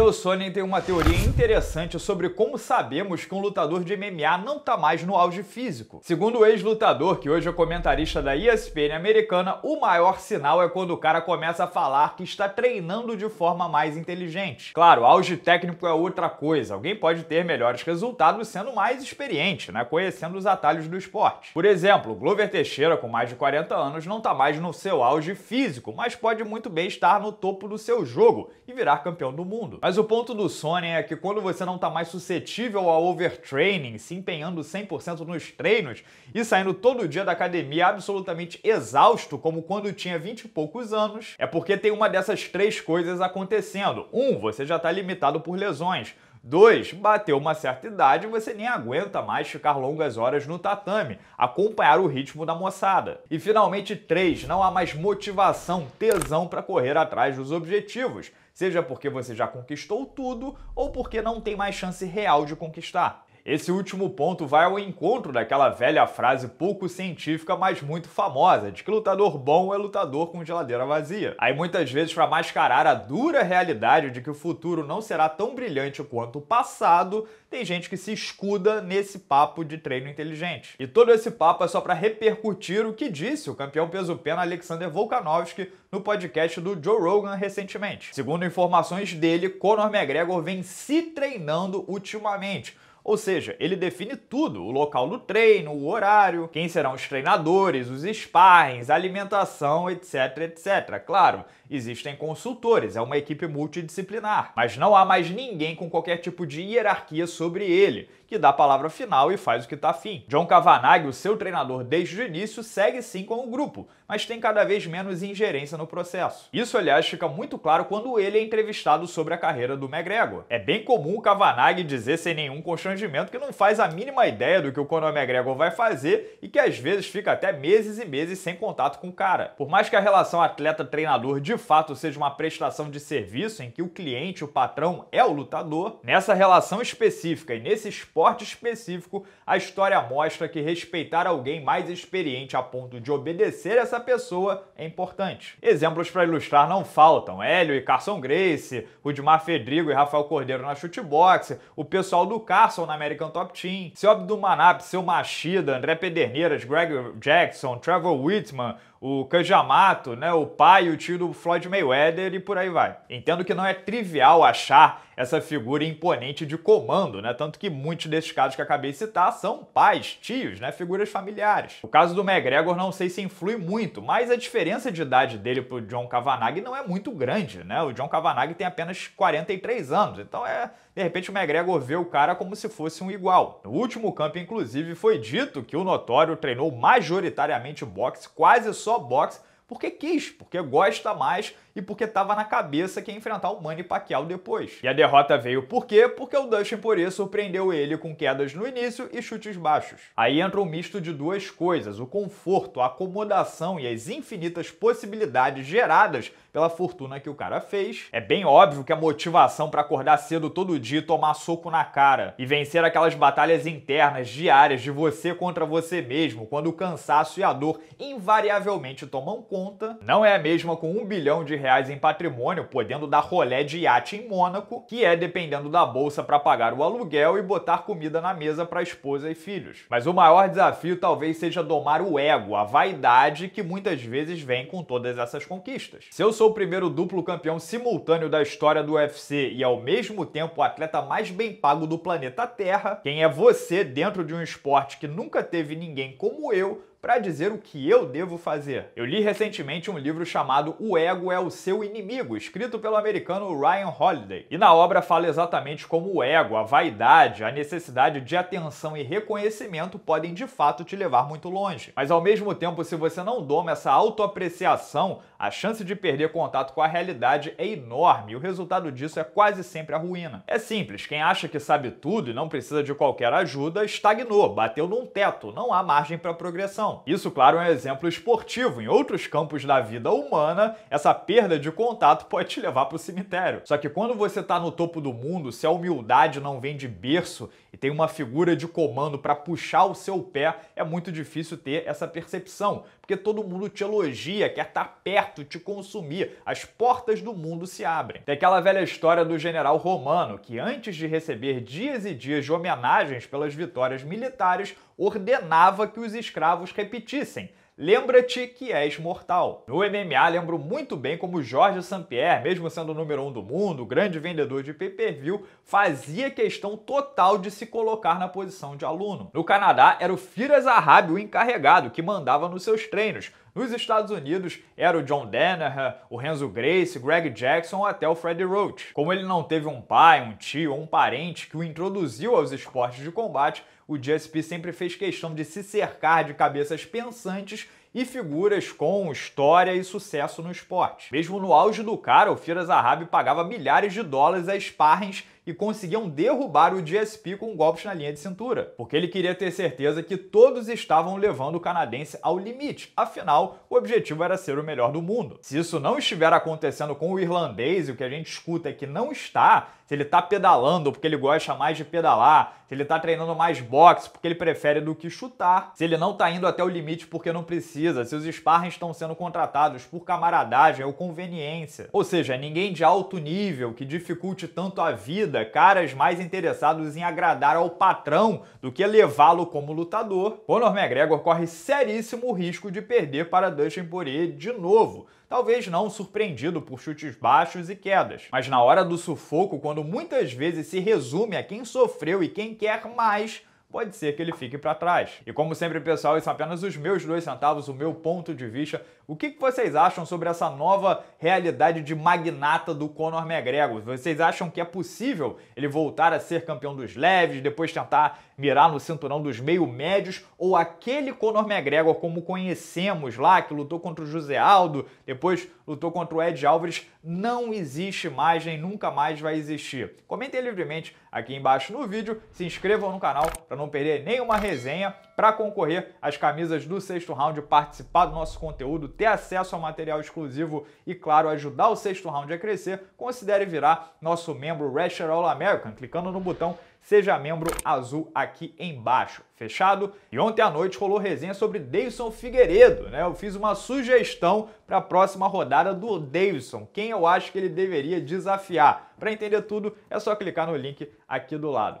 O Sonnen tem uma teoria interessante sobre como sabemos que um lutador de MMA não tá mais no auge físico. Segundo o ex-lutador, que hoje é comentarista da ESPN americana, o maior sinal é quando o cara começa a falar que está treinando de forma mais inteligente. Claro, auge técnico é outra coisa. Alguém pode ter melhores resultados sendo mais experiente, né? conhecendo os atalhos do esporte. Por exemplo, Glover Teixeira, com mais de 40 anos, não tá mais no seu auge físico, mas pode muito bem estar no topo do seu jogo e virar campeão do mundo. Mas o ponto do Sony é que quando você não está mais suscetível ao overtraining, se empenhando 100% nos treinos e saindo todo dia da academia absolutamente exausto, como quando tinha 20 e poucos anos, é porque tem uma dessas três coisas acontecendo. Um, você já está limitado por lesões. 2. Bateu uma certa idade, você nem aguenta mais ficar longas horas no tatame, acompanhar o ritmo da moçada. E finalmente, 3. Não há mais motivação, tesão para correr atrás dos objetivos seja porque você já conquistou tudo ou porque não tem mais chance real de conquistar. Esse último ponto vai ao encontro daquela velha frase pouco científica, mas muito famosa, de que lutador bom é lutador com geladeira vazia. Aí muitas vezes para mascarar a dura realidade de que o futuro não será tão brilhante quanto o passado, tem gente que se escuda nesse papo de treino inteligente. E todo esse papo é só para repercutir o que disse o campeão peso-pena Alexander Volkanovski no podcast do Joe Rogan recentemente. Segundo informações dele, Conor McGregor vem se treinando ultimamente ou seja, ele define tudo: o local do treino, o horário, quem serão os treinadores, os sparrings, alimentação, etc, etc. Claro, existem consultores, é uma equipe multidisciplinar, mas não há mais ninguém com qualquer tipo de hierarquia sobre ele, que dá a palavra final e faz o que está afim. John Cavanagh, o seu treinador desde o início, segue sim com o grupo, mas tem cada vez menos ingerência no processo. Isso, aliás, fica muito claro quando ele é entrevistado sobre a carreira do McGregor. É bem comum o Cavanagh dizer sem nenhum constrangimento que não faz a mínima ideia do que o Conor McGregor vai fazer e que às vezes fica até meses e meses sem contato com o cara. Por mais que a relação atleta-treinador de fato seja uma prestação de serviço em que o cliente, o patrão, é o lutador, nessa relação específica e nesse esporte específico, a história mostra que respeitar alguém mais experiente a ponto de obedecer essa pessoa é importante. Exemplos para ilustrar não faltam: Hélio e Carson Grace, Rudimar Fedrigo e Rafael Cordeiro na chutebox, o pessoal do Carson Jackson na American Top Team, seu Manap, seu Machida, André Pederneiras, Greg Jackson, Trevor Whitman, o Cajamato, né, o pai e o tio do Floyd Mayweather e por aí vai. Entendo que não é trivial achar essa figura imponente de comando, né? Tanto que muitos desses casos que acabei de citar são pais, tios, né? Figuras familiares. O caso do McGregor não sei se influi muito, mas a diferença de idade dele pro John Kavanagh não é muito grande, né? O John Kavanagh tem apenas 43 anos, então é... De repente o McGregor vê o cara como se fosse um igual. No último campo, inclusive, foi dito que o notório treinou majoritariamente boxe, quase só boxe, porque quis, porque gosta mais e porque estava na cabeça que ia enfrentar o Manny Pacquiao depois. E a derrota veio por quê? Porque o Dustin Poirier surpreendeu ele com quedas no início e chutes baixos. Aí entra um misto de duas coisas, o conforto, a acomodação e as infinitas possibilidades geradas pela fortuna que o cara fez. É bem óbvio que a motivação para acordar cedo todo dia e tomar soco na cara e vencer aquelas batalhas internas diárias de você contra você mesmo, quando o cansaço e a dor invariavelmente tomam conta, não é a mesma com um bilhão de reais em patrimônio, podendo dar rolé de iate em Mônaco, que é dependendo da bolsa para pagar o aluguel e botar comida na mesa para esposa e filhos. Mas o maior desafio talvez seja domar o ego, a vaidade que muitas vezes vem com todas essas conquistas. Se eu sou o primeiro duplo campeão simultâneo da história do UFC e ao mesmo tempo o atleta mais bem pago do planeta Terra, quem é você dentro de um esporte que nunca teve ninguém como eu para dizer o que eu devo fazer. Eu li recentemente um livro chamado O Ego é o Seu Inimigo, escrito pelo americano Ryan Holiday. E na obra fala exatamente como o ego, a vaidade, a necessidade de atenção e reconhecimento podem de fato te levar muito longe. Mas ao mesmo tempo, se você não doma essa autoapreciação, a chance de perder contato com a realidade é enorme e o resultado disso é quase sempre a ruína. É simples, quem acha que sabe tudo e não precisa de qualquer ajuda estagnou, bateu num teto, não há margem para progressão. Isso, claro, é um exemplo esportivo. Em outros campos da vida humana, essa perda de contato pode te levar para o cemitério. Só que quando você está no topo do mundo, se a humildade não vem de berço e tem uma figura de comando para puxar o seu pé, é muito difícil ter essa percepção, porque todo mundo te elogia, quer estar tá perto te consumir, as portas do mundo se abrem. Tem aquela velha história do general romano que, antes de receber dias e dias de homenagens pelas vitórias militares, ordenava que os escravos repetissem. Lembra-te que és mortal. No MMA, lembro muito bem como Jorge St-Pierre, mesmo sendo o número um do mundo, grande vendedor de pay-per-view, fazia questão total de se colocar na posição de aluno. No Canadá, era o Firas Arrabi o encarregado, que mandava nos seus treinos, nos Estados Unidos, era o John Denner, o Renzo Grace, Greg Jackson ou até o Freddie Roach. Como ele não teve um pai, um tio ou um parente que o introduziu aos esportes de combate, o GSP sempre fez questão de se cercar de cabeças pensantes e figuras com história e sucesso no esporte. Mesmo no auge do cara, o Firas Arabi pagava milhares de dólares a sparrings e conseguiam derrubar o GSP com golpes na linha de cintura, porque ele queria ter certeza que todos estavam levando o canadense ao limite, afinal, o objetivo era ser o melhor do mundo. Se isso não estiver acontecendo com o irlandês, o que a gente escuta é que não está, se ele está pedalando porque ele gosta mais de pedalar, se ele está treinando mais boxe porque ele prefere do que chutar, se ele não está indo até o limite porque não precisa, se os sparrings estão sendo contratados por camaradagem ou conveniência. Ou seja, ninguém de alto nível que dificulte tanto a vida vida, caras mais interessados em agradar ao patrão do que levá-lo como lutador, Conor McGregor corre seríssimo risco de perder para Dustin Poirier de novo, talvez não surpreendido por chutes baixos e quedas. Mas na hora do sufoco, quando muitas vezes se resume a quem sofreu e quem quer mais, pode ser que ele fique para trás. E como sempre, pessoal, isso são é apenas os meus dois centavos, o meu ponto de vista. O que vocês acham sobre essa nova realidade de magnata do Conor McGregor? Vocês acham que é possível ele voltar a ser campeão dos leves, depois tentar mirar no cinturão dos meio-médios? Ou aquele Conor McGregor, como conhecemos lá, que lutou contra o José Aldo, depois lutou contra o Ed Alves, não existe mais nem nunca mais vai existir? Comentem livremente aqui embaixo no vídeo, se inscrevam no canal para não perder nenhuma resenha para concorrer às camisas do sexto round, participar do nosso conteúdo, ter acesso ao material exclusivo e, claro, ajudar o sexto round a crescer, considere virar nosso membro Rasher All American, clicando no botão Seja Membro Azul aqui embaixo. Fechado? E ontem à noite rolou resenha sobre Davidson Figueiredo, né? Eu fiz uma sugestão para a próxima rodada do Davidson, quem eu acho que ele deveria desafiar. Para entender tudo, é só clicar no link aqui do lado.